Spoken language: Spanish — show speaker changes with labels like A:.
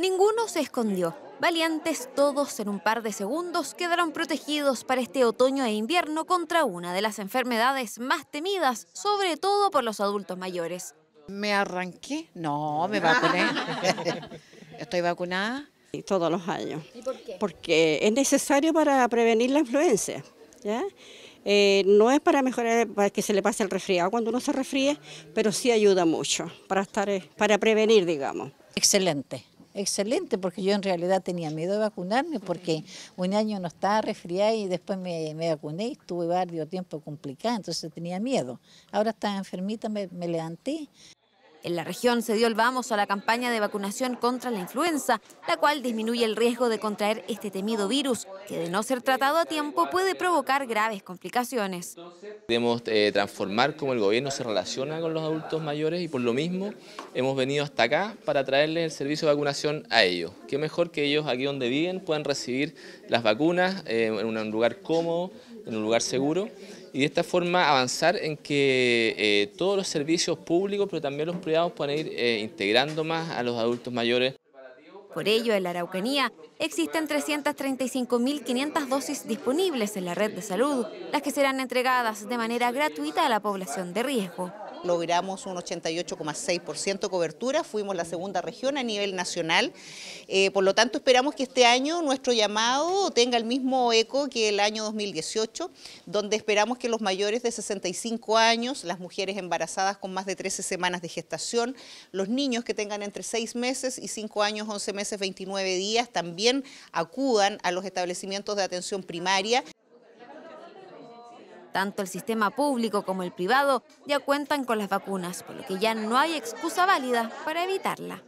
A: Ninguno se escondió. Valientes todos en un par de segundos quedaron protegidos para este otoño e invierno contra una de las enfermedades más temidas, sobre todo por los adultos mayores. ¿Me arranqué?
B: No, me vacuné. Estoy vacunada. Y todos los años. ¿Y por qué? Porque es necesario para prevenir la influenza. ¿ya? Eh, no es para mejorar, para que se le pase el resfriado cuando uno se resfríe, pero sí ayuda mucho para, estar, eh, para prevenir, digamos. Excelente
C: excelente, porque yo en realidad tenía miedo de vacunarme, porque un año no estaba resfriada y después me, vacuné y estuve varios tiempos complicados, entonces tenía miedo. Ahora estaba enfermita, me levanté. En la región se dio el vamos a la campaña de vacunación contra
A: la influenza, la cual disminuye el riesgo de contraer este temido virus, que de no ser tratado a tiempo puede provocar graves complicaciones.
D: Debemos eh, transformar cómo el gobierno se relaciona con los adultos mayores y por lo mismo hemos venido hasta acá para traerles el servicio de vacunación a ellos. Qué mejor que ellos aquí donde viven puedan recibir las vacunas eh, en un lugar cómodo, en un lugar seguro y de esta forma avanzar en que eh, todos los servicios públicos, pero también los privados, puedan ir eh, integrando más a los adultos mayores.
A: Por ello, en la Araucanía existen 335.500 dosis
E: disponibles en la red de salud, las que serán entregadas de manera gratuita a la población de riesgo logramos un 88,6% de cobertura, fuimos la segunda región a nivel nacional, eh, por lo tanto esperamos que este año nuestro llamado tenga el mismo eco que el año 2018, donde esperamos que los mayores de 65 años, las mujeres embarazadas con más de 13 semanas de gestación, los niños que tengan entre 6 meses y 5 años, 11 meses, 29 días, también acudan a los establecimientos de atención primaria. Tanto el sistema público como el privado ya cuentan
A: con las vacunas, por lo que ya no hay excusa válida para evitarla.